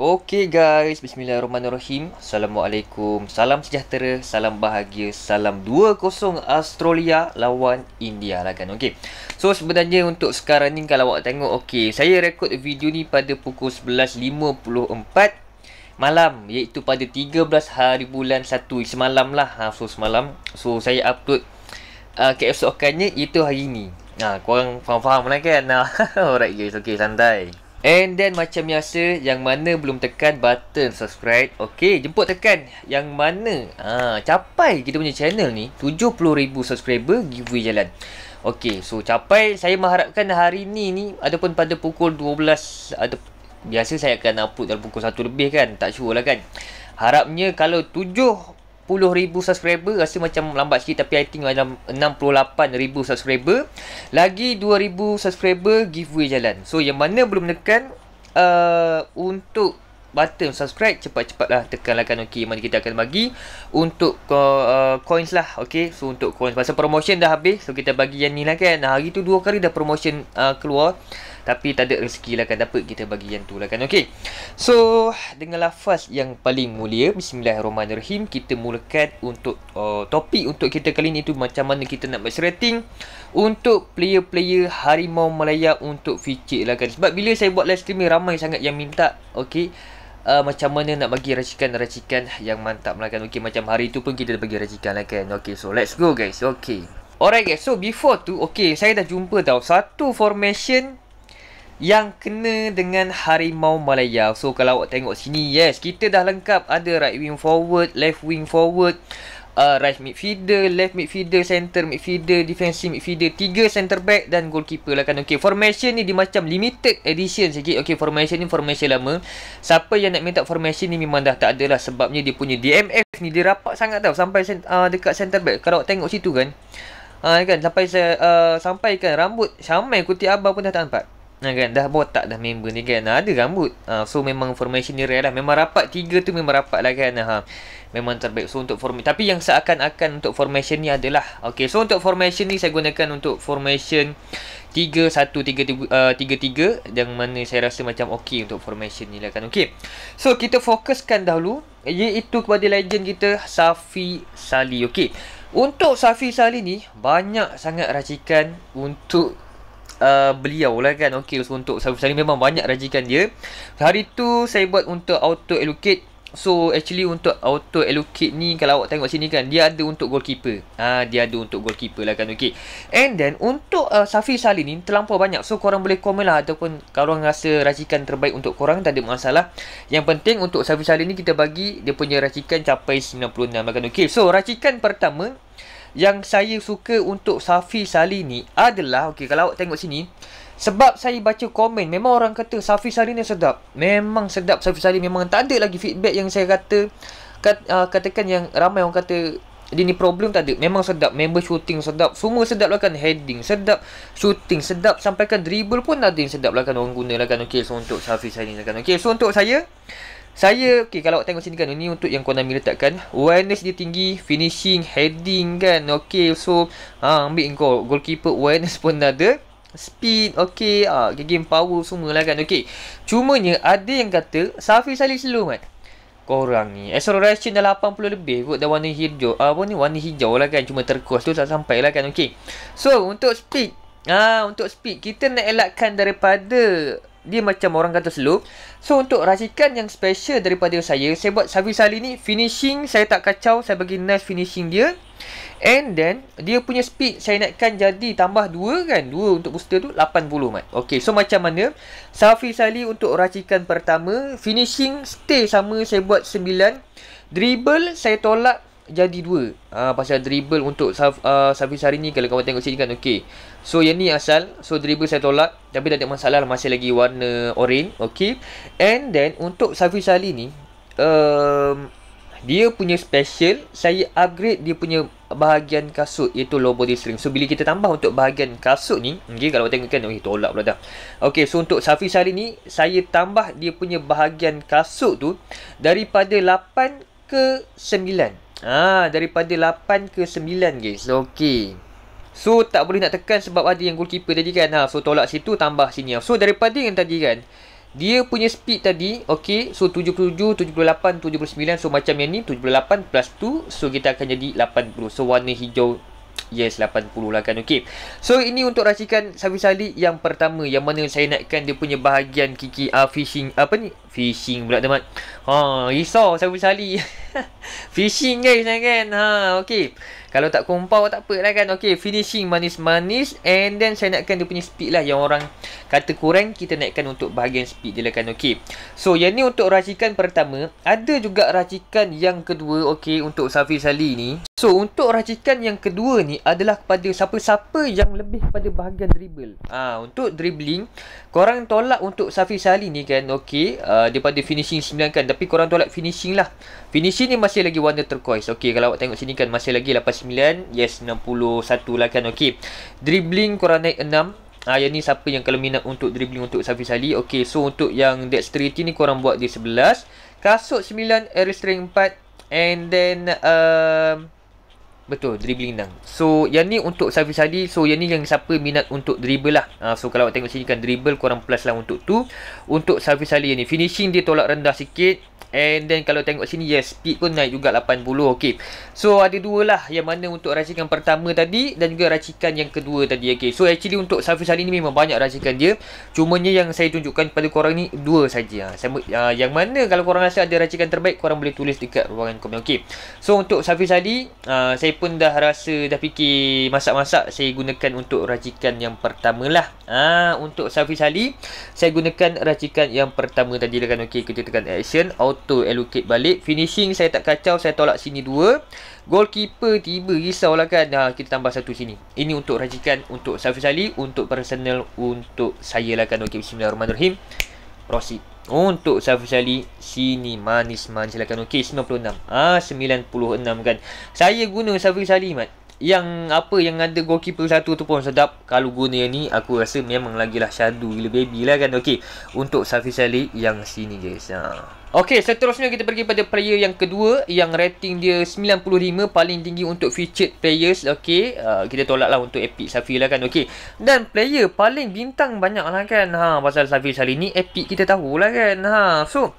Okey guys, bismillahirrahmanirrahim. Assalamualaikum. Salam sejahtera, salam bahagia, salam 2-0 Australia lawan India lah kan. Okey. So sebenarnya untuk sekarang ni kalau awak tengok okey, saya rekod video ni pada pukul 11.54 malam iaitu pada 13 hari bulan 1 semalam lah. Ha, so semalam. So saya upload uh, keesokannya iaitu hari ni. Ha, korang faham-faham lah kan. Ha, alright guys, okey santai. And then macam biasa yang mana belum tekan button subscribe Okay jemput tekan yang mana ha, capai kita punya channel ni 70,000 subscriber giveaway jalan Okay so capai saya mengharapkan hari ni ni ataupun pada pukul 12 ada, Biasa saya akan upload dalam pukul 1 lebih kan tak sure lah kan Harapnya kalau 10 ribu subscriber Rasa macam lambat sikit Tapi I think dalam ribu subscriber Lagi 2 ribu subscriber giveaway jalan So yang mana belum tekan uh, Untuk button subscribe Cepat-cepatlah tekanlah kan Okay mana kita akan bagi Untuk uh, coins lah Okay so untuk coins Pasal promotion dah habis So kita bagi yang ni lah kan Hari tu dua kali dah promotion uh, keluar tapi tak ada rezeki lah kan dapat kita bagi yang tu lah kan Okay So dengan lafaz yang paling mulia Bismillahirrahmanirrahim Kita mulakan untuk uh, topik untuk kita kali ni tu Macam mana kita nak berserating Untuk player-player Harimau Malaya untuk feature lah kan Sebab bila saya buat live stream ni ramai sangat yang minta Okay Uh, macam mana nak bagi racikan-racikan yang mantap lah kan Okay macam hari tu pun kita dah bagi racikan lah kan Okay so let's go guys Okay Alright guys so before tu Okay saya dah jumpa tau Satu formation yang kena dengan harimau Malaya. So kalau awak tengok sini, yes, kita dah lengkap ada right wing forward, left wing forward, uh, right midfielder, left midfielder, center midfielder, defensive midfielder, tiga center back dan goalkeeper lah kan. Okay, formation ni dia macam limited edition sikit. Okay, formation ni formation lama. Siapa yang nak minta formation ni memang dah tak ada lah sebabnya dia punya DMF ni dia rapat sangat tau sampai uh, dekat center back. Kalau awak tengok situ kan. Ha, kan sampai saya uh, sampaikan rambut Syamai kutip abang pun dah tak nampak kan dah botak dah member ni kan ada rambut ha, so memang formation ni rare lah memang rapat tiga tu memang rapat lah kan ha. memang terbaik so untuk formation tapi yang seakan-akan untuk formation ni adalah okay. so untuk formation ni saya gunakan untuk formation tiga satu tiga tiga ah, tiga tiga yang mana saya rasa macam ok untuk formation ni lah kan Okay. so kita fokuskan dahulu iaitu kepada legend kita Safi Sali Okay. untuk Safi Sali ni banyak sangat racikan untuk uh, beliau lah kan okay. so untuk saya memang banyak rajikan dia hari tu saya buat untuk auto allocate So actually untuk auto allocate ni kalau awak tengok sini kan dia ada untuk goalkeeper. Ah ha, dia ada untuk goalkeeper lah kan okay. And then untuk uh, Safi Salih ni terlampau banyak. So korang boleh komen lah ataupun kalau orang rasa racikan terbaik untuk korang tak ada masalah. Yang penting untuk Safi Salih ni kita bagi dia punya racikan capai 96 lah kan okey. So racikan pertama yang saya suka untuk Safi Sali ni adalah okey kalau awak tengok sini sebab saya baca komen memang orang kata Safi Sali ni sedap memang sedap Safi Sali memang tak ada lagi feedback yang saya kata kat, uh, katakan yang ramai orang kata dia ni problem tak ada Memang sedap Member shooting sedap Semua sedap lah kan Heading sedap Shooting sedap Sampaikan dribble pun ada yang sedap lah kan Orang guna kan Okay so untuk Safi Sahin lah kan Okay so untuk saya saya okay kalau awak tengok sini kan ini untuk yang Konami letakkan awareness dia tinggi, finishing, heading kan. okay, so ha ambil kau goalkeeper awareness pun ada. Speed okay, ah ha, game power semualah kan. Okey. Cumanya ada yang kata Safi Salih Selu kan. Korang ni acceleration dah 80 lebih kot dah warna hijau. Ah apa ni warna hijau lah kan cuma terkos tu tak sampai lah kan. okay, So untuk speed Ah untuk speed kita nak elakkan daripada dia macam orang kata slow So untuk racikan yang special daripada saya Saya buat Savi Sali ni Finishing saya tak kacau Saya bagi nice finishing dia And then Dia punya speed saya naikkan jadi Tambah 2 kan 2 untuk booster tu 80 mat Okay so macam mana Savi Sali untuk racikan pertama Finishing stay sama Saya buat 9 Dribble saya tolak jadi 2 uh, ah, Pasal dribble untuk Savi ah, uh, Sali ni Kalau kau tengok sini kan okay So yang ni asal So dribble saya tolak Tapi tak ada masalah lah. Masih lagi warna orange Okay And then Untuk Safi Sali ni um, Dia punya special Saya upgrade dia punya Bahagian kasut Iaitu low body string So bila kita tambah Untuk bahagian kasut ni Okay kalau tengokkan Okay oh, eh, tolak pula dah Okay so untuk Safi Sali ni Saya tambah dia punya Bahagian kasut tu Daripada 8 ke 9 Ah daripada 8 ke 9 guys. okay. So tak boleh nak tekan sebab ada yang goalkeeper tadi kan ha. So tolak situ tambah sini So daripada yang tadi kan Dia punya speed tadi Okay so 77, 78, 79 So macam yang ni 78 plus 2 So kita akan jadi 80 So warna hijau Yes 80 lah kan Okay So ini untuk racikan Sabi Sali yang pertama Yang mana saya naikkan dia punya bahagian Kiki uh, fishing Apa ni? Fishing pula teman Haa risau Sabi Sali Fishing guys lah kan ha, Okay Kalau tak kompau tak apa lah kan Okay finishing manis-manis And then saya naikkan dia punya speed lah Yang orang kata kurang Kita naikkan untuk bahagian speed dia lah kan Okay So yang ni untuk racikan pertama Ada juga racikan yang kedua Okay untuk Safi Sali ni So untuk racikan yang kedua ni Adalah kepada siapa-siapa yang lebih pada bahagian dribble Ah ha, Untuk dribbling Korang tolak untuk Safi Sali ni kan Okay uh, Daripada finishing 9 kan Tapi korang tolak finishing lah Finishing sini masih lagi warna turquoise. Okey, kalau awak tengok sini kan masih lagi 89. Yes, 61 lah kan. Okey. Dribbling korang naik 6. Ah, yang ni siapa yang kalau minat untuk dribbling untuk Safi Sali. Okey, so untuk yang dexterity ni korang buat di 11. Kasut 9, air string 4. And then... Uh, Betul, dribbling down. So, yang ni untuk Safi Sadi. So, yang ni yang siapa minat untuk dribble lah. Uh, so, kalau awak tengok sini kan dribble, korang plus lah untuk tu. Untuk Safi Sadi yang ni. Finishing dia tolak rendah sikit. And then kalau tengok sini Yes speed pun naik juga 80 Okay So ada dua lah Yang mana untuk racikan pertama tadi Dan juga racikan yang kedua tadi Okay So actually untuk Safi Sadi ni Memang banyak racikan dia Cumanya yang saya tunjukkan Pada korang ni Dua sahaja ah, Sama, uh, Yang mana Kalau korang rasa ada racikan terbaik Korang boleh tulis dekat ruangan komen Okay So untuk Safi Sadi, uh, Saya pun dah rasa dah fikir masak-masak saya gunakan untuk racikan yang pertama lah. Ah ha, untuk Safi Sali saya gunakan racikan yang pertama tadi lah kan? okey kita tekan action auto allocate balik finishing saya tak kacau saya tolak sini 2. Goalkeeper tiba risaulah kan. Ha, kita tambah satu sini. Ini untuk racikan untuk Safi Sali untuk personal untuk saya lah kan okey bismillahirrahmanirrahim. Proceed. Untuk Safi Ali Sini manis-manis Silakan okey 96 Ah 96 kan Saya guna Safi Ali Mat yang apa yang ada goalkeeper satu tu pun sedap kalau guna yang ni aku rasa memang lagi lah shadu gila baby lah kan okey untuk Safi Salih yang sini guys ha. Okey, seterusnya kita pergi pada player yang kedua yang rating dia 95 paling tinggi untuk featured players. Okey, uh, kita tolaklah untuk Epic Safi lah kan. Okey. Dan player paling bintang banyak lah kan. Ha, pasal Safi Sali ni Epic kita tahulah kan. Ha, so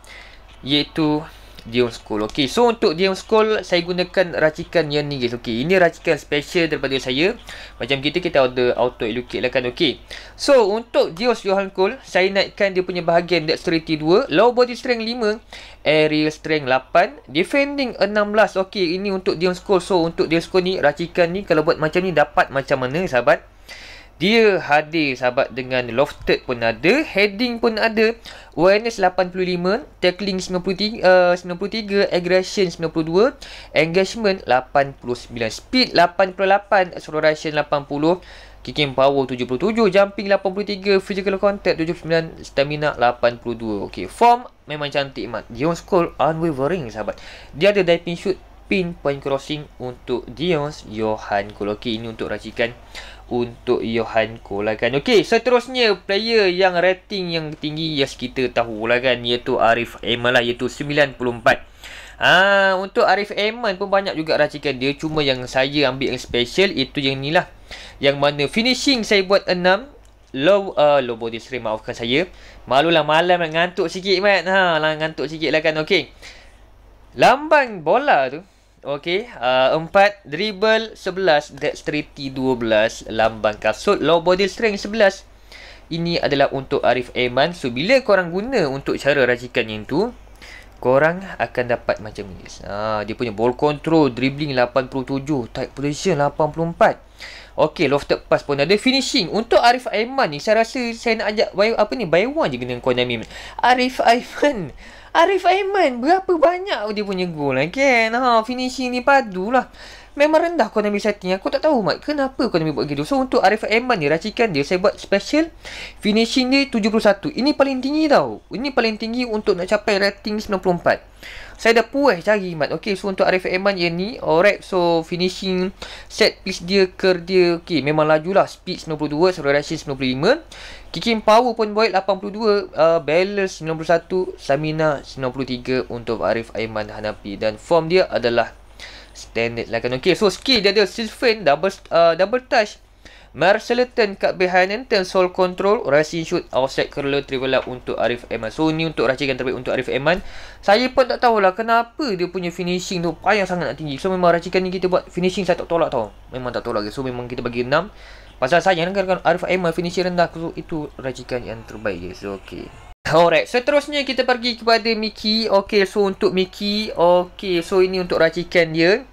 iaitu Dion school, Okey, so untuk Dion school, saya gunakan racikan yang ni guys. Okey, ini racikan special daripada saya. Macam kita kita order auto elucate lah kan. Okey. So untuk Dion Johan Skull saya naikkan dia punya bahagian dexterity 2, low body strength 5, aerial strength 8, defending 16. Okey, ini untuk Dion school. So untuk Dion school ni racikan ni kalau buat macam ni dapat macam mana sahabat? Dia hadir sahabat dengan lofted pun ada, heading pun ada, awareness 85, tackling 93, uh, 93 aggression 92, engagement 89, speed 88, acceleration 80. Kicking power 77, jumping 83, physical contact 79, stamina 82. okay, form memang cantik mat. Dion score unwavering sahabat. Dia ada diving shoot, pin point crossing untuk Dion Johan Koloki ini untuk racikan untuk Johan Cole lah kan. Okey, seterusnya player yang rating yang tinggi yang kita tahu lah kan iaitu Arif Emel lah iaitu 94. Ha, untuk Arif Eman pun banyak juga racikan dia Cuma yang saya ambil yang special Itu yang ni lah Yang mana finishing saya buat 6 Low, uh, low body stream maafkan saya Malu lah malam lah ngantuk sikit man ha, lah, Ngantuk sikit lah kan Okey. Lambang bola tu Okey, uh, 4 dribble 11, dexterity belas lambang kasut, low body strength sebelas Ini adalah untuk Arif Eman. So bila korang guna untuk cara racikan yang tu, korang akan dapat macam ni. Ah, dia punya ball control, dribbling 87, tight position 84. Okey, lofted pass pun ada finishing. Untuk Arif Eman ni saya rasa saya nak ajak buy, apa ni? Buy one je kena Konami. Arif Eman. Arif Aiman berapa banyak dia punya gol eh? kan ha finishing ni padulah Memang rendah kau Konami setting Aku tak tahu Mat Kenapa kau Konami buat gitu So untuk Arif Aiman ni Racikan dia Saya buat special Finishing dia 71 Ini paling tinggi tau Ini paling tinggi Untuk nak capai rating 94 Saya dah puas cari Mat Okay so untuk Arif Aiman yang ni Alright so finishing Set piece dia Ker dia Okay memang lajulah Speed 92 Sebelum rating 95 Kicking power pun buat 82 uh, Balance 91 Samina 93 Untuk Arif Aiman Hanapi Dan form dia adalah standard lah kan. Okay, so ski dia ada Sylvain double uh, double touch. Marcelton kat behind and turn sole control racing shoot outside curler triple up untuk Arif Eman. So ni untuk racikan terbaik untuk Arif Eman. Saya pun tak tahulah kenapa dia punya finishing tu payah sangat nak tinggi. So memang racikan ni kita buat finishing saya tak tolak tau. Memang tak tolak. So memang kita bagi 6. Pasal saya yang kan Arif Eman finishing rendah so itu racikan yang terbaik guys. So okey. Alright, seterusnya kita pergi kepada Mickey. Okey, so untuk Mickey, okey, so ini untuk racikan dia.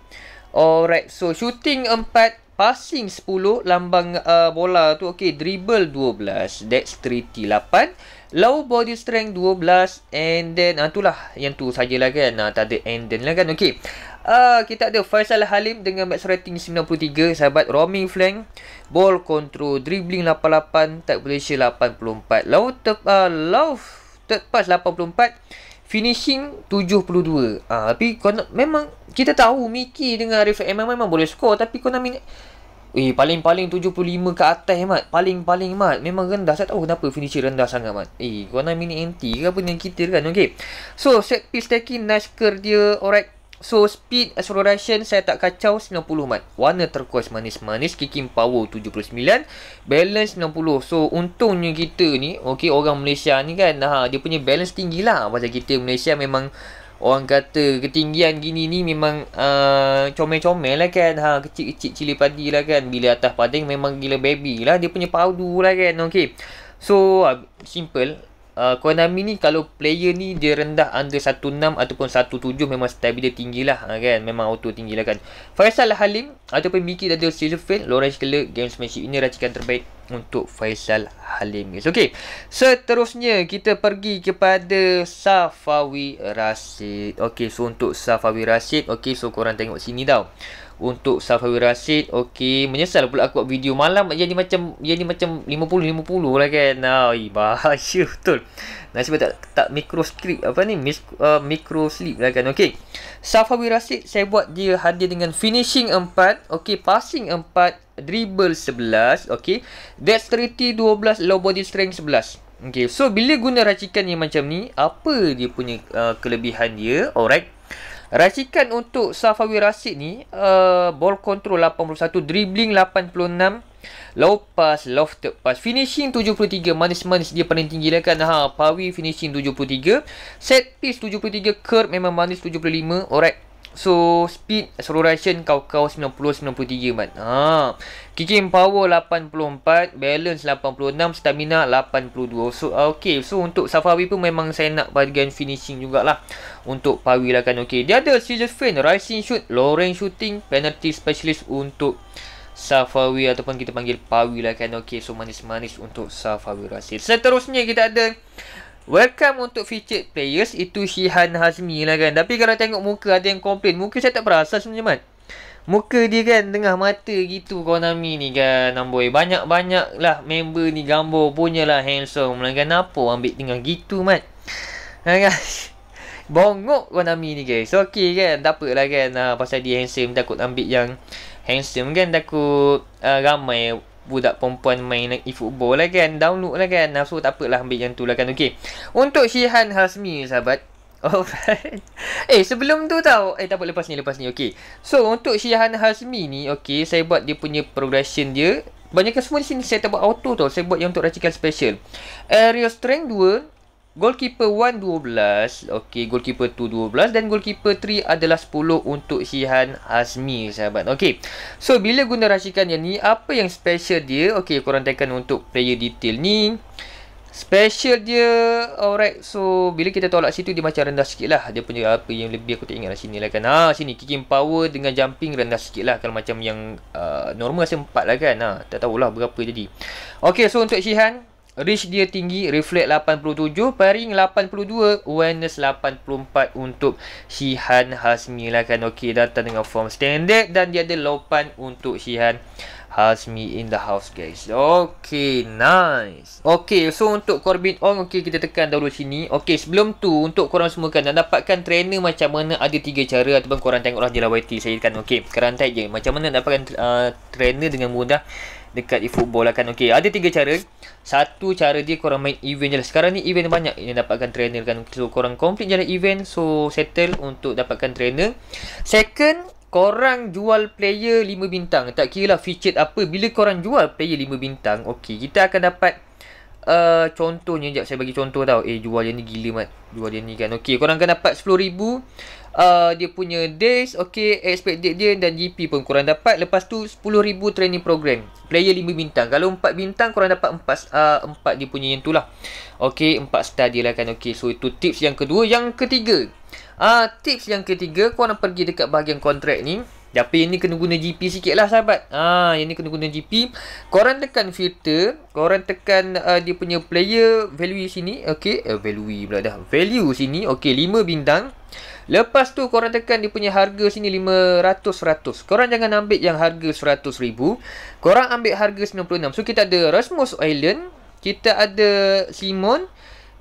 Alright, so shooting 4, passing 10, lambang uh, bola tu okey, dribble 12, dexterity 8, low body strength 12 and then ah uh, itulah yang tu sajalah kan. Uh, tak ada and then lah kan. Okey. Uh, ah, kita ada Faisal Halim dengan max rating 93 sahabat roaming flank ball control dribbling 88 tight position 84 low top uh, ah, low third pass 84 finishing 72. Ah, tapi kau memang kita tahu Miki dengan Arif eh, memang, memang boleh skor tapi kau nak min eh paling-paling 75 ke atas mat. Paling-paling mat. Memang rendah. Saya tahu kenapa finishing rendah sangat mat. Eh, kau nak mini anti ke apa dengan kita kan? Okey. So, set piece taking nice kerja. Alright. So speed acceleration saya tak kacau 90 mat. Warna turquoise manis-manis kicking power 79, balance 90. So untungnya kita ni, okay orang Malaysia ni kan ha dia punya balance tinggi lah. Pasal kita Malaysia memang orang kata ketinggian gini ni memang a ah, comel-comel lah kan. Ha kecil-kecil cili padi lah kan. Bila atas padang memang gila baby lah dia punya padu lah kan. okay. So ah, simple uh, Konami ni kalau player ni dia rendah under 1.6 ataupun 1.7 memang stabil dia tinggi lah uh, kan memang auto tinggi lah kan Faisal Halim ataupun Miki dan Dale Silverfield Lorenz games gamesmanship ini racikan terbaik untuk Faisal Halim guys Okay Seterusnya kita pergi kepada Safawi Rashid Okay so untuk Safawi Rashid Okay so korang tengok sini tau untuk Safawi Rashid okey menyesal pula aku buat video malam jadi macam jadi macam 50 50 lah kan ai bahaya betul nasib tak tak mikro script apa ni mis, uh, mikro sleep lah kan okey Safawi Rashid saya buat dia hadir dengan finishing 4 okey passing 4 dribble 11 okey dexterity 12 low body strength 11 okey so bila guna racikan yang macam ni apa dia punya uh, kelebihan dia alright Racikan untuk Safawi Rasid ni uh, Ball control 81 Dribbling 86 Low pass Lofted pass Finishing 73 Manis-manis dia paling tinggi lah kan ha, Pawi finishing 73 Set piece 73 Curve memang manis 75 Alright So speed acceleration kau-kau 90-93 mat ha. Kicking power 84 Balance 86 Stamina 82 So ah, okay So untuk Safawi pun memang saya nak bagian finishing jugalah Untuk Pawi lah kan okay. Dia ada serious fan Rising shoot Low range shooting Penalty specialist untuk Safawi ataupun kita panggil Pawi lah kan okay. So manis-manis untuk Safawi Rasid Seterusnya kita ada Welcome untuk featured players Itu Shihan Hazmi lah kan Tapi kalau tengok muka ada yang komplain Muka saya tak berasa sebenarnya Mat Muka dia kan tengah mata gitu Konami ni kan Amboi Banyak-banyak lah member ni gambar punya lah handsome lah kan Apa ambil tengah gitu Mat ha, kan? Bongok Konami ni guys Okay kan Tak apalah kan ha, Pasal dia handsome takut ambil yang Handsome kan takut uh, ramai budak perempuan main e-football lah kan. Download lah kan. So, tak apalah ambil yang tu lah kan. Okay. Untuk Shihan Hasmi, sahabat. Alright. Oh, eh, sebelum tu tau. Eh, tak apa. Lepas ni, lepas ni. Okay. So, untuk Shihan Hasmi ni, okay. Saya buat dia punya progression dia. Banyakkan semua di sini saya tak buat auto tau. Saya buat yang untuk racikan special. Aerial Strength 2. Goalkeeper 1 12 Okay Goalkeeper 2 12 Dan goalkeeper 3 Adalah 10 Untuk Sihan Azmi Sahabat Okay So bila guna rasikan yang ni Apa yang special dia Okay korang tekan untuk Player detail ni Special dia Alright So Bila kita tolak situ Dia macam rendah sikit lah Dia punya apa yang lebih Aku tak ingat lah Sini lah kan Haa ah, sini Kicking power dengan jumping Rendah sikit lah Kalau macam yang uh, Normal rasa 4 lah kan Haa ah, Tak tahulah berapa jadi Okay so untuk Sihan Reach dia tinggi, reflect 87, pairing 82, awareness 84 untuk Sihan Hasmi lah kan. Okey, datang dengan form standard dan dia ada lopan untuk Sihan Hasmi in the house guys. Okey, nice. Okey, so untuk Corbin on, okey kita tekan dahulu sini. Okey, sebelum tu untuk korang semua kan, dan dapatkan trainer macam mana ada tiga cara ataupun korang tengoklah je lah YT saya kan. Okey, sekarang tag je. Macam mana dapatkan uh, trainer dengan mudah dekat e-football lah kan. Okey, ada tiga cara. Satu cara dia korang main event je lah. Sekarang ni event banyak yang dapatkan trainer kan. So, korang complete jalan event. So, settle untuk dapatkan trainer. Second, korang jual player 5 bintang. Tak kira lah featured apa. Bila korang jual player 5 bintang, okey, kita akan dapat Eh, contohnya jap saya bagi contoh tau eh jual dia ni gila mat jual dia ni kan okey korang kan dapat 10000 uh, eh, dia punya days okey expect date dia dan GP pun korang dapat lepas tu 10000 training program player 5 bintang kalau 4 bintang korang dapat 4 uh, 4 dia punya yang itulah okey 4 star dia lah kan okey so itu tips yang kedua yang ketiga ah uh, tips yang ketiga korang pergi dekat bahagian kontrak ni tapi ini kena guna GP sikit lah sahabat Haa yang ni kena guna GP Korang tekan filter Korang tekan uh, dia punya player value sini Okay eh, uh, value pula dah Value sini Okay 5 bintang Lepas tu korang tekan dia punya harga sini 500-100 Korang jangan ambil yang harga ribu. Korang ambil harga 96 So kita ada Rasmus Island Kita ada Simon Simon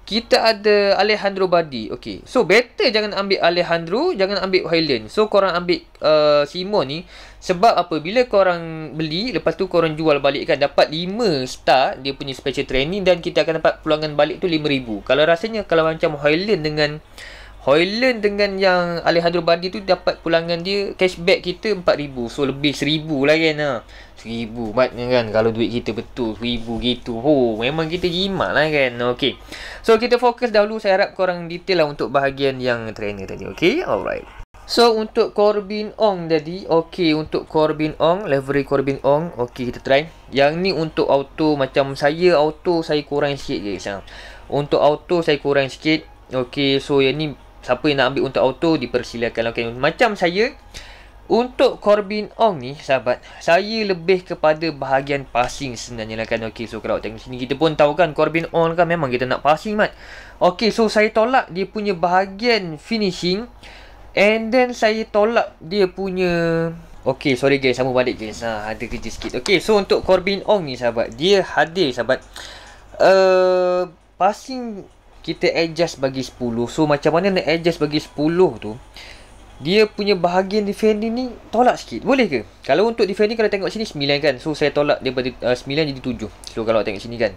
kita ada Alejandro Badi. Okay. So, better jangan ambil Alejandro. Jangan ambil Highland. So, korang ambil uh, Simon ni. Sebab apa? Bila korang beli. Lepas tu korang jual balik kan. Dapat 5 star. Dia punya special training. Dan kita akan dapat peluangan balik tu 5,000. Kalau rasanya kalau macam Highland dengan... Hoyland dengan yang Alejandro Badi tu dapat pulangan dia cashback kita 4000 so lebih 1000 lah kan ha. 1000 maknanya kan kalau duit kita betul 1000 gitu ho oh, memang kita jimat lah kan okay. so kita fokus dahulu saya harap korang detail lah untuk bahagian yang trainer tadi okay, alright So untuk Corbin Ong tadi Okay untuk Corbin Ong Leverage Corbin Ong Okay kita try Yang ni untuk auto Macam saya auto Saya kurang sikit je ha. Untuk auto saya kurang sikit Okay so yang ni siapa yang nak ambil untuk auto dipersilakan okay. macam saya untuk Corbin Ong ni sahabat saya lebih kepada bahagian passing sebenarnya lah kan okay, so kalau tengok sini kita pun tahu kan Corbin Ong kan memang kita nak passing mat ok so saya tolak dia punya bahagian finishing and then saya tolak dia punya ok sorry guys sama balik guys ha, ada kerja sikit ok so untuk Corbin Ong ni sahabat dia hadir sahabat uh, passing passing kita adjust bagi 10 so macam mana nak adjust bagi 10 tu dia punya bahagian defending ni tolak sikit boleh ke kalau untuk defending kalau tengok sini 9 kan so saya tolak daripada uh, 9 jadi 7 so kalau tengok sini kan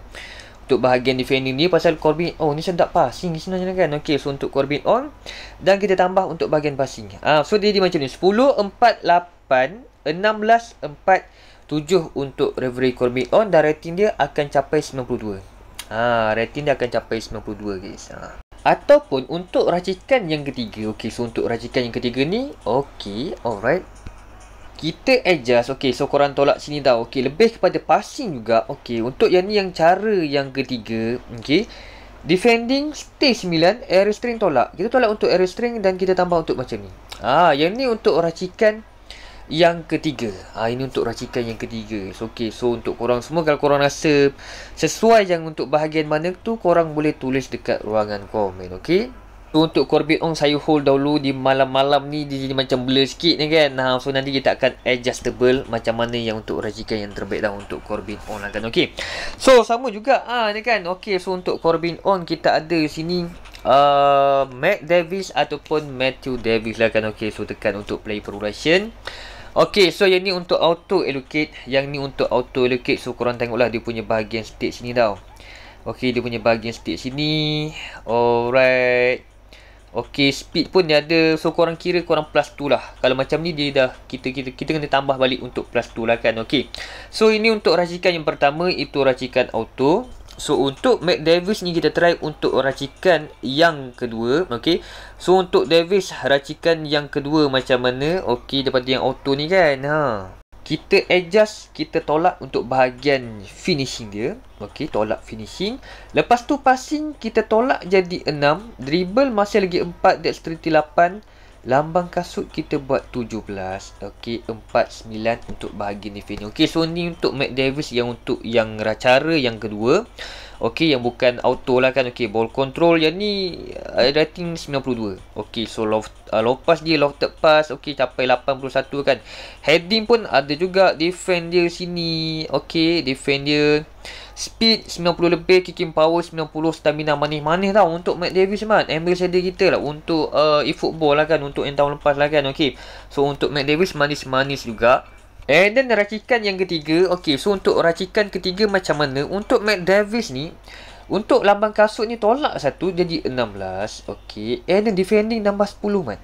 untuk bahagian defending ni pasal Corbin oh ni sedap passing sebenarnya kan Okay. so untuk Corbin on dan kita tambah untuk bahagian passing uh, so dia jadi macam ni 10 4 8 16 4 7 untuk Reverie Corbin on dan rating dia akan capai 92 Ha, rating dia akan capai 92 guys. Ha. Ataupun untuk racikan yang ketiga. Okey, so untuk racikan yang ketiga ni, okey, alright. Kita adjust. Okey, so korang tolak sini tau. Okey, lebih kepada passing juga. Okey, untuk yang ni yang cara yang ketiga, okey. Defending stay 9, air string tolak. Kita tolak untuk air string dan kita tambah untuk macam ni. Ah, yang ni untuk racikan yang ketiga ha, Ini untuk racikan yang ketiga So, okay. so untuk korang semua Kalau korang rasa sesuai yang untuk bahagian mana tu Korang boleh tulis dekat ruangan komen Okay So untuk Corbett Ong saya hold dahulu di malam-malam ni Dia jadi macam blur sikit ni kan ha, So nanti kita akan adjustable Macam mana yang untuk racikan yang terbaik dah untuk Corbett Ong lah kan Okay So sama juga ha, ni kan Okay so untuk Corbett Ong kita ada sini uh, Matt Davis ataupun Matthew Davis lah kan Okay so tekan untuk play pro Okey, so yang ni untuk auto allocate, yang ni untuk auto allocate. So korang tengoklah dia punya bahagian state sini tau. Okey, dia punya bahagian state sini. Alright. Okey, speed pun dia ada. So korang kira korang plus 2 lah. Kalau macam ni dia dah kita kita kita kena tambah balik untuk plus 2 lah kan. Okey. So ini untuk racikan yang pertama itu racikan auto. So untuk Mac Davis ni kita try untuk racikan yang kedua okay. So untuk Davis racikan yang kedua macam mana Okey daripada yang auto ni kan ha. Kita adjust, kita tolak untuk bahagian finishing dia Okey tolak finishing Lepas tu passing kita tolak jadi 6 Dribble masih lagi 4, dexterity 8 Lambang kasut kita buat 17 Okay 49 untuk bahagian Infinity Okay so ni untuk Matt Davis yang untuk yang racara yang kedua Okay yang bukan auto lah kan Okay ball control yang ni rating 92 Okay so loft, uh, loft pass dia lofted pass Okay capai 81 kan Heading pun ada juga defend dia sini Okay defend dia speed 90 lebih kicking power 90 stamina manis-manis tau lah untuk Matt Davis man ambassador kita lah untuk uh, e-football lah kan untuk yang tahun lepas lah kan okay. so untuk Matt Davis manis-manis juga and then racikan yang ketiga okay. so untuk racikan ketiga macam mana untuk Matt Davis ni untuk lambang kasut ni tolak satu jadi 16 okay. and then defending tambah 10 man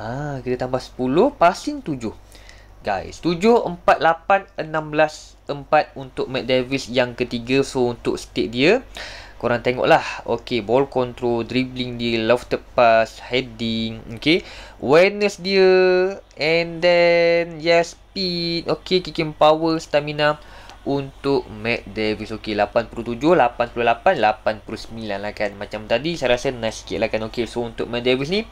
Ah, kita tambah 10 passing 7 guys 7-4-8-16-4 untuk Matt Davis yang ketiga so untuk stick dia korang lah. ok ball control dribbling dia lofted pass heading ok awareness dia and then yes speed ok kicking power stamina untuk Matt Davis ok 87 88 89 lah kan macam tadi saya rasa nice sikit lah kan ok so untuk Matt Davis ni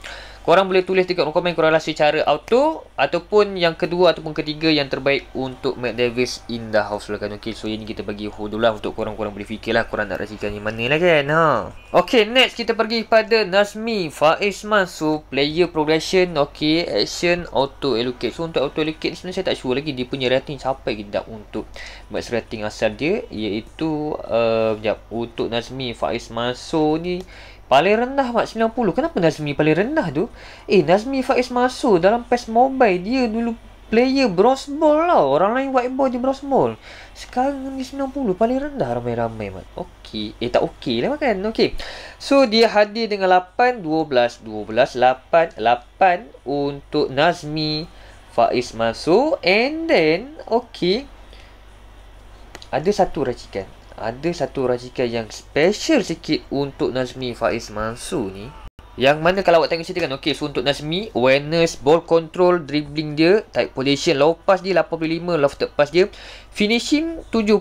korang boleh tulis dekat komen korang rasa cara auto ataupun yang kedua ataupun ketiga yang terbaik untuk Matt Davis in the house lah kan okay, so ini kita bagi hodul lah untuk korang-korang boleh fikirlah korang nak rasikan yang mana lah kan ha. ok next kita pergi pada Nazmi Faiz Masu player progression ok action auto allocate so untuk auto allocate ni sebenarnya saya tak sure lagi dia punya rating sampai ke tak untuk Matt's rating asal dia iaitu uh, sekejap untuk Nazmi Faiz Masu ni Paling rendah mak 90 Kenapa Nazmi paling rendah tu Eh Nazmi Faiz masuk dalam PES Mobile Dia dulu player bronze ball lah Orang lain white ball dia bronze ball Sekarang ni 90 paling rendah ramai-ramai mak Okey Eh tak okey lah kan Okey So dia hadir dengan 8 12 12 8 8 Untuk Nazmi Faiz masuk And then Okey ada satu racikan ada satu racikan yang special sikit untuk Nazmi Faiz Mansu ni. Yang mana kalau awak tengok cerita kan, okay, so untuk Nazmi, awareness, ball control, dribbling dia, tight position, low pass dia, 85, lofted pass dia, Finishing 71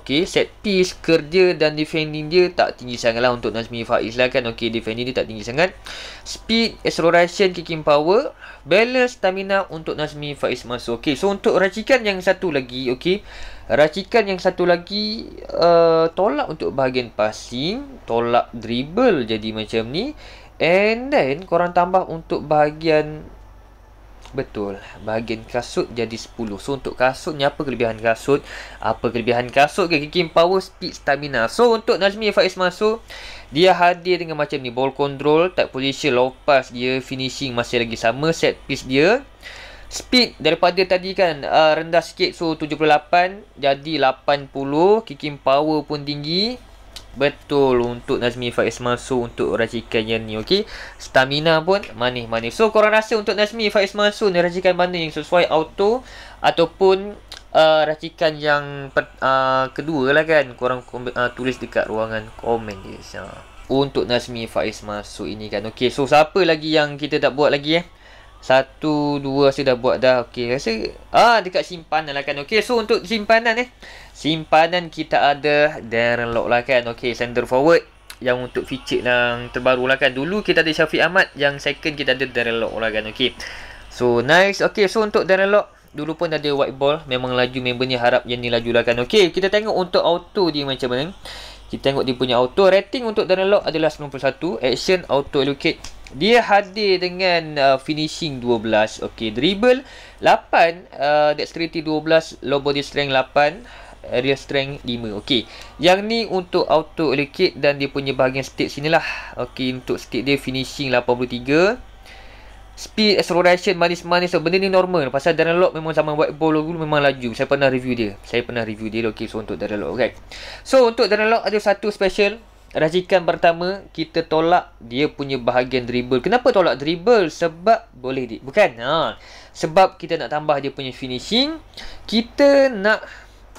Okay Set piece Kerja dan defending dia Tak tinggi sangat lah Untuk Nazmi Faiz lah kan Okay Defending dia tak tinggi sangat Speed Acceleration Kicking power Balance stamina Untuk Nazmi Faiz masuk Okay So untuk racikan yang satu lagi Okay Racikan yang satu lagi uh, Tolak untuk bahagian passing Tolak dribble Jadi macam ni And then Korang tambah untuk bahagian Betul. Bahagian kasut jadi 10. So untuk kasut ni apa kelebihan kasut? Apa kelebihan kasut? Kaki power, speed, stamina. So untuk Najmi Faiz masuk, dia hadir dengan macam ni. Ball control, tight position, low pass dia, finishing masih lagi sama set piece dia. Speed daripada tadi kan uh, rendah sikit so 78 jadi 80 Kicking power pun tinggi betul untuk Nazmi Faiz Mansur untuk racikan yang ni okey stamina pun manis-manis so korang rasa untuk Nazmi Faiz Mansur ni racikan mana yang sesuai auto ataupun uh, racikan yang uh, kedua lah kan korang uh, tulis dekat ruangan komen dia uh, untuk Nazmi Faiz Mansur ini kan okey so siapa lagi yang kita tak buat lagi eh satu, dua rasa dah buat dah. Okey, rasa ah dekat simpanan lah kan. Okey, so untuk simpanan eh. Simpanan kita ada Darren Lock lah kan. Okey, center forward. Yang untuk feature yang terbaru lah kan. Dulu kita ada Syafiq Ahmad. Yang second kita ada Darren Lock lah kan. Okey. So, nice. Okey, so untuk Darren Lock. Dulu pun ada white ball. Memang laju member ni harap yang ni laju lah kan. Okey, kita tengok untuk auto dia macam mana. Kita tengok dia punya auto rating untuk Daniel Lock adalah 91 Action auto allocate Dia hadir dengan uh, finishing 12 Okay dribble 8 uh, Dexterity 12 Low body strength 8 area strength 5 Okay Yang ni untuk auto allocate dan dia punya bahagian state sinilah Okay untuk state dia finishing 83 speed acceleration manis-manis so, benda ni normal pasal Darren Lock memang sama white ball dulu memang laju saya pernah review dia saya pernah review dia okay, so untuk Darren Lock okay. so untuk Darren Lock ada satu special Rajikan pertama kita tolak dia punya bahagian dribble kenapa tolak dribble sebab boleh di bukan ha. sebab kita nak tambah dia punya finishing kita nak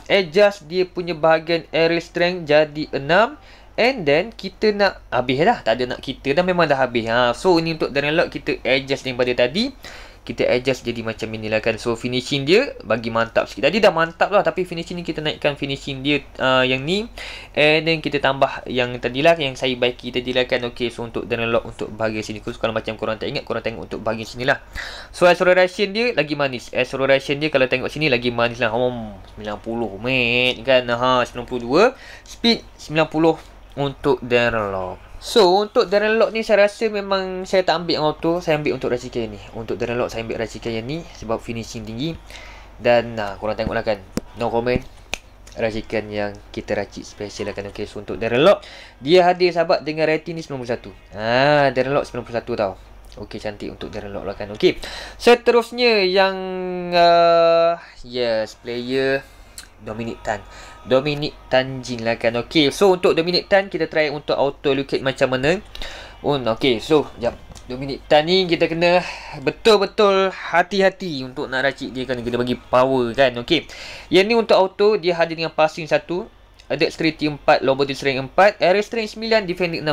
adjust dia punya bahagian aerial strength jadi 6 And then kita nak habis dah. Tak ada nak kita dah memang dah habis. Ha. So ini untuk dynamic lock kita adjust daripada tadi. Kita adjust jadi macam inilah kan. So finishing dia bagi mantap sikit. Tadi dah mantap lah. Tapi finishing ni kita naikkan finishing dia uh, yang ni. And then kita tambah yang tadi lah Yang saya baiki tadilah kan. Okay so untuk dynamic lock untuk bahagian sini. Khusus kalau macam korang tak ingat. Korang tengok untuk bahagian sini lah. So acceleration dia lagi manis. Acceleration dia kalau tengok sini lagi manis lah. Hmm, 90 mate kan. Ha, 92. Speed 90 mate untuk Darren Lock. So untuk Darren Lock ni saya rasa memang saya tak ambil yang auto Saya ambil untuk Rajika ni Untuk Darren Lock saya ambil Rajika yang ni Sebab finishing tinggi Dan uh, korang tengoklah kan No comment Rajikan yang kita racik special lah kan okay. So untuk Darren Lock Dia hadir sahabat dengan rating ni 91 Haa Darren Lock 91 tau Okey cantik untuk Darren Lock lah kan Okey Seterusnya yang uh, Yes player Dominic Tan Dominic Tan Jin lah kan Okay so untuk Dominic Tan kita try untuk auto locate macam mana Oh, Okay so jap Dominic Tan ni kita kena betul-betul hati-hati untuk nak racik dia kan Kena bagi power kan Okay Yang ni untuk auto dia hadir dengan passing 1 Adapt straight 4, low body straight 4 Area straight 9, defending 16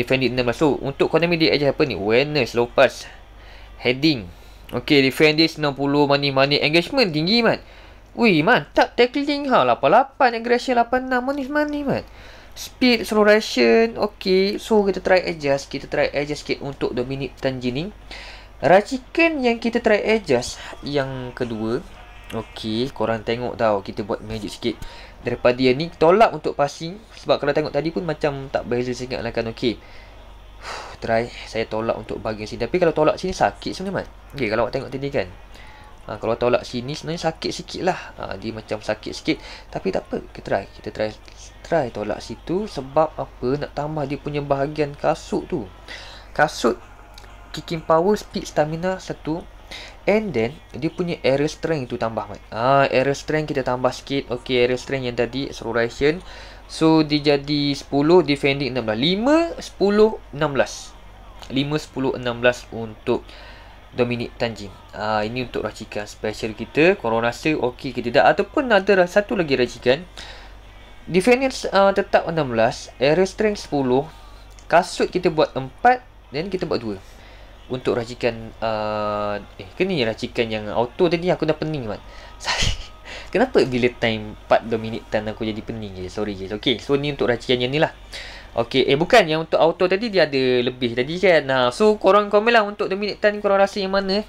Defending 16 So untuk konami dia aja apa ni Awareness, low pass Heading Okay, defend dia 90 money-money Engagement tinggi man Wih, man. Tak tackling ha. 88 aggression 86 manis-manis, man. Speed, slow ration. Okay. So, kita try adjust. Kita try adjust sikit untuk Dominic Tanji ni. Racikan yang kita try adjust yang kedua. Okay. Korang tengok tau. Kita buat magic sikit. Daripada yang ni, tolak untuk passing. Sebab kalau tengok tadi pun macam tak berbeza sangat lah kan. Okay. Try. Saya tolak untuk bagi sini. Tapi kalau tolak sini, sakit sebenarnya, man. Okay. Kalau awak tengok tadi kan ha, Kalau tolak sini sebenarnya sakit sikit lah ha, Dia macam sakit sikit Tapi tak apa kita try Kita try try tolak situ Sebab apa nak tambah dia punya bahagian kasut tu Kasut Kicking power speed stamina satu And then Dia punya area strength tu tambah Ah ha, Area strength kita tambah sikit Okay area strength yang tadi Acceleration So dia jadi 10 Defending 16 5 10 16 5 10 16 Untuk Dominic Tanjin. Uh, ah, ini untuk racikan special kita. Korang rasa okey ke tidak. Ataupun ada satu lagi racikan. Defender uh, ah, tetap 16. Area strength 10. Kasut kita buat 4. Then kita buat 2. Untuk racikan. Uh, eh ke ni racikan yang auto tadi. Aku dah pening man. Kenapa bila time 4 Dominic Tan aku jadi pening je. Sorry je. Okay. So ni untuk racikan yang ni lah. Okay Eh bukan Yang untuk auto tadi Dia ada lebih tadi kan ha, So korang komen lah Untuk the minute time Korang rasa yang mana eh.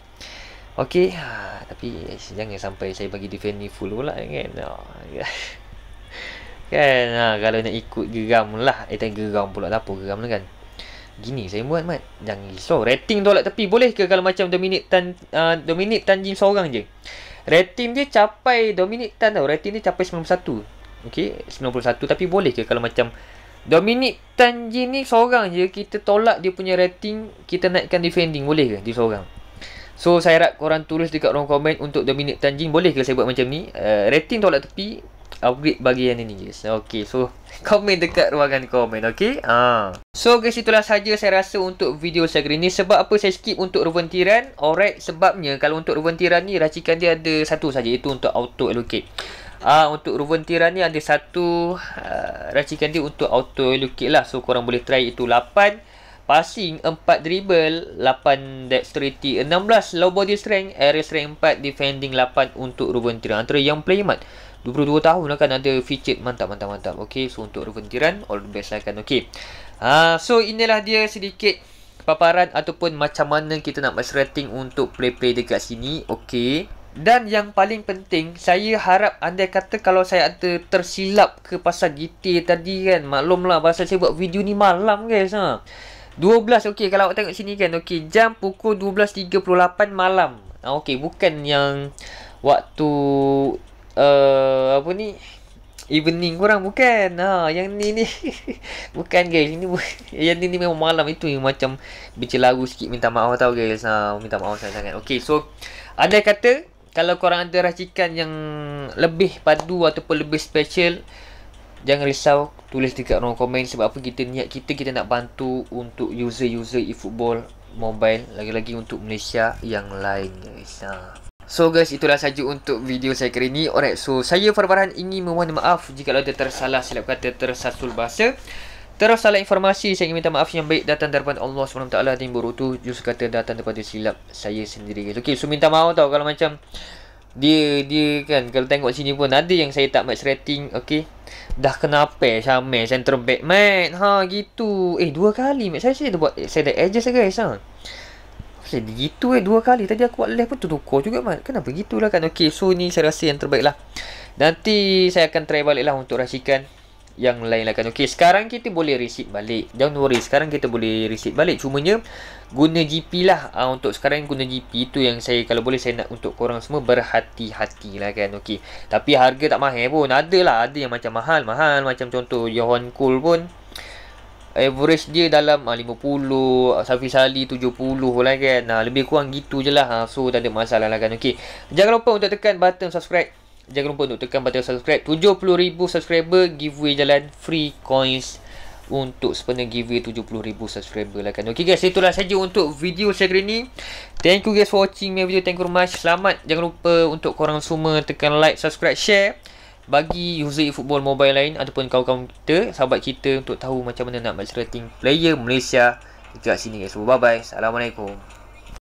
Okay ha, Tapi eh, Jangan sampai Saya bagi defend ni full pula eh, Kan ha, Kan ha, Kalau nak ikut geram lah Eh tak geram pula Tak apa geram lah kan Gini saya buat mat Jangan risau Rating tolak ha, tapi Boleh ke kalau macam Dominic Tan uh, Dominic Tan Jim seorang je Rating dia capai Dominic Tan tau Rating dia capai 91 Okay 91 Tapi boleh ke kalau macam Dominic Tanji ni seorang je kita tolak dia punya rating kita naikkan defending boleh ke dia seorang so saya harap korang tulis dekat ruang komen untuk Dominic Tanji boleh ke saya buat macam ni uh, rating tolak tepi upgrade bagi yang ni guys Okay so komen dekat ruangan komen Okay ah. Ha. so guys itulah saja saya rasa untuk video saya kali ni sebab apa saya skip untuk reventiran alright sebabnya kalau untuk reventiran ni racikan dia ada satu saja itu untuk auto allocate Ah uh, untuk Ruben Tiran ni ada satu uh, racikan dia untuk auto locate lah. So korang boleh try itu 8 passing 4 dribble 8 dexterity 16 low body strength area strength 4 defending 8 untuk Ruben Tiran antara yang play mat 22 tahun lah kan ada featured mantap mantap mantap Okay so untuk Ruben Tiran all the best lah kan okay. Uh, so inilah dia sedikit paparan ataupun macam mana kita nak rating untuk play-play dekat sini okey dan yang paling penting, saya harap anda kata kalau saya ada tersilap ke pasal GT tadi kan, maklumlah pasal saya buat video ni malam guys. Ha. 12, okey kalau awak tengok sini kan, okey jam pukul 12.38 malam. Ha, okey, bukan yang waktu uh, apa ni evening kurang bukan ha yang ni ni bukan guys ini bu yang ni, ni memang malam itu yang macam bercelaru sikit minta maaf tau guys ha minta maaf sangat-sangat okey so ada kata kalau korang ada racikan yang lebih padu ataupun lebih special jangan risau tulis dekat ruang komen sebab apa kita niat kita kita nak bantu untuk user-user eFootball mobile lagi-lagi untuk Malaysia yang lain guys. Ha. So guys itulah saja untuk video saya kali ini. Alright so saya Farfarhan ingin memohon maaf jika ada tersalah silap kata tersasul bahasa. Kalau salah informasi, saya ingin minta maaf yang baik datang daripada Allah SWT Dan berutuh, just kata datang daripada silap saya sendiri Okay, so minta maaf tau kalau macam Dia, dia kan, kalau tengok sini pun ada yang saya tak match rating Okay Dah kenapa eh, sama center back man Ha, gitu Eh, dua kali match saya, saya dah buat, saya dah adjust lah, guys, ha Saya gitu eh, dua kali Tadi aku buat left pun terukur juga man Kenapa gitulah kan Okay, so ni saya rasa yang terbaik lah Nanti saya akan try balik lah untuk rasikan yang lain lah kan Okay sekarang kita boleh receipt balik Don't worry sekarang kita boleh receipt balik Cumanya guna GP lah uh, Untuk sekarang yang guna GP itu yang saya Kalau boleh saya nak untuk korang semua berhati-hati lah kan Okay tapi harga tak mahal pun Ada lah ada yang macam mahal-mahal Macam contoh Johan Cole pun Average dia dalam ah, uh, 50 Safi Sali 70 lah kan uh, Lebih kurang gitu je lah uh, So tak ada masalah lah kan Okay jangan lupa untuk tekan button subscribe Jangan lupa untuk tekan button subscribe 70,000 subscriber giveaway jalan free coins untuk sepenuh giveaway 70,000 subscriber lah kan. Okey guys, itulah saja untuk video saya kali ni. Thank you guys for watching my video. Thank you much. Selamat. Jangan lupa untuk korang semua tekan like, subscribe, share bagi user e-football mobile lain ataupun kawan-kawan kita, sahabat kita untuk tahu macam mana nak match rating player Malaysia dekat sini guys. So, bye-bye. Assalamualaikum.